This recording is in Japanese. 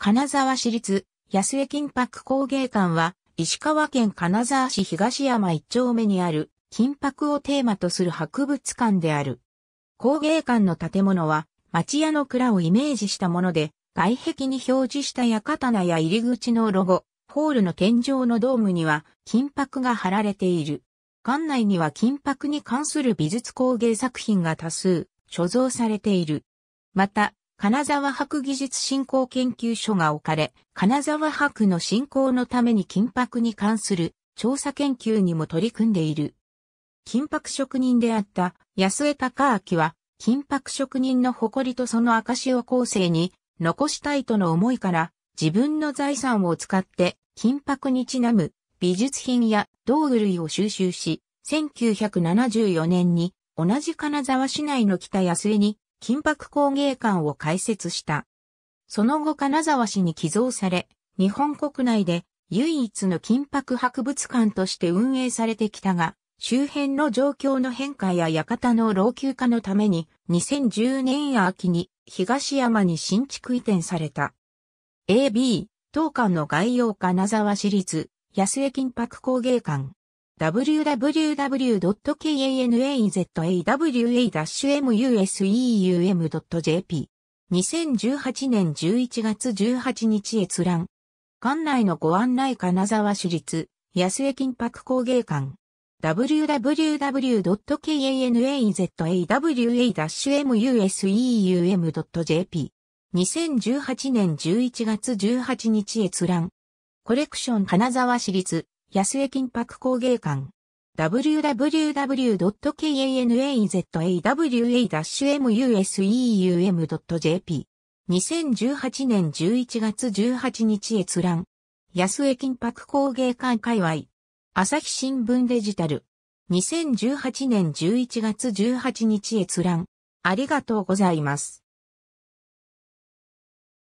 金沢市立安江金箔工芸館は石川県金沢市東山一丁目にある金箔をテーマとする博物館である。工芸館の建物は町屋の蔵をイメージしたもので外壁に表示した屋刀や入り口のロゴ、ホールの天井のドームには金箔が貼られている。館内には金箔に関する美術工芸作品が多数所蔵されている。また、金沢博技術振興研究所が置かれ、金沢博の振興のために金箔に関する調査研究にも取り組んでいる。金箔職人であった安江隆明は、金箔職人の誇りとその証を後世に残したいとの思いから、自分の財産を使って金箔にちなむ美術品や道具類を収集し、1974年に同じ金沢市内の北安江に金箔工芸館を開設した。その後金沢市に寄贈され、日本国内で唯一の金箔博物館として運営されてきたが、周辺の状況の変化や館の老朽化のために2010年秋に東山に新築移転された。AB、当館の概要金沢市立安江金箔工芸館。w w w k a n a z a w a m u s e u m j p 2018年11月18日閲覧。館内のご案内金沢市立安江金箔工芸館。w w w k a n a z a w a m u s e u m j p 2018年11月18日閲覧。コレクション金沢市立安江金箔工芸館。www.kanaezawa-museum.jp 2018年11月18日閲覧。安江金箔工芸館界隈。朝日新聞デジタル。2018年11月18日閲覧。ありがとうございます。